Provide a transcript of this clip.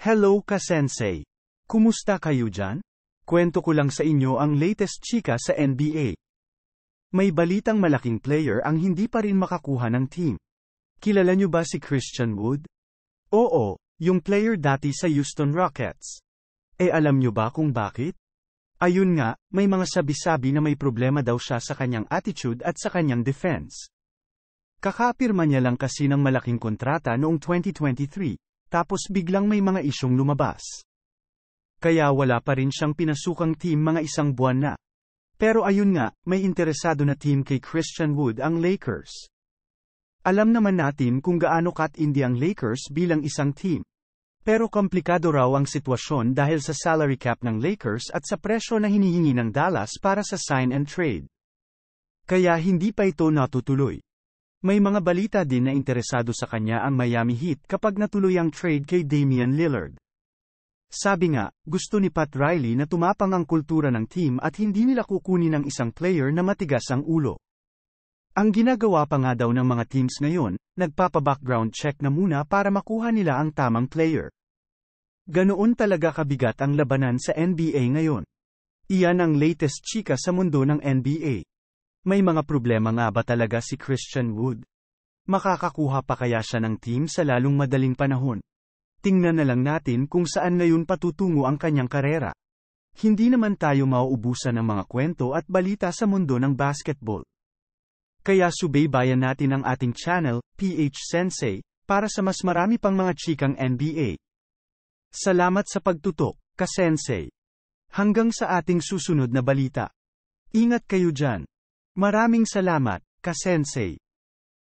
Hello ka-sensei. Kumusta kayo dyan? Kwento ko lang sa inyo ang latest chika sa NBA. May balitang malaking player ang hindi pa rin makakuha ng team. Kilala nyo ba si Christian Wood? Oo, yung player dati sa Houston Rockets. E alam nyo ba kung bakit? Ayun nga, may mga sabi-sabi na may problema daw siya sa kanyang attitude at sa kanyang defense. Kakapirma niya lang kasi ng malaking kontrata noong 2023. Tapos biglang may mga isyong lumabas. Kaya wala pa rin siyang pinasukang team mga isang buwan na. Pero ayun nga, may interesado na team kay Christian Wood ang Lakers. Alam naman natin kung gaano kat-indi ang Lakers bilang isang team. Pero komplikado raw ang sitwasyon dahil sa salary cap ng Lakers at sa presyo na hinihingi ng Dallas para sa sign and trade. Kaya hindi pa ito natutuloy. May mga balita din na interesado sa kanya ang Miami Heat kapag natuloy ang trade kay Damian Lillard. Sabi nga, gusto ni Pat Riley na tumapang ang kultura ng team at hindi nila kukunin ang isang player na matigas ang ulo. Ang ginagawa pa nga daw ng mga teams ngayon, nagpapa-background check na muna para makuha nila ang tamang player. Ganoon talaga kabigat ang labanan sa NBA ngayon. Iyan ang latest chika sa mundo ng NBA. May mga problema nga ba talaga si Christian Wood? Makakakuha pa kaya siya ng team sa lalong madaling panahon? Tingnan na lang natin kung saan ngayon patutungo ang kanyang karera. Hindi naman tayo mauubusan ng mga kwento at balita sa mundo ng basketball. Kaya subaybayan natin ang ating channel, PH Sensei, para sa mas marami pang mga chikang NBA. Salamat sa pagtutok, ka-sensei. Hanggang sa ating susunod na balita. Ingat kayo dyan. Maraming salamat, ka-sensei.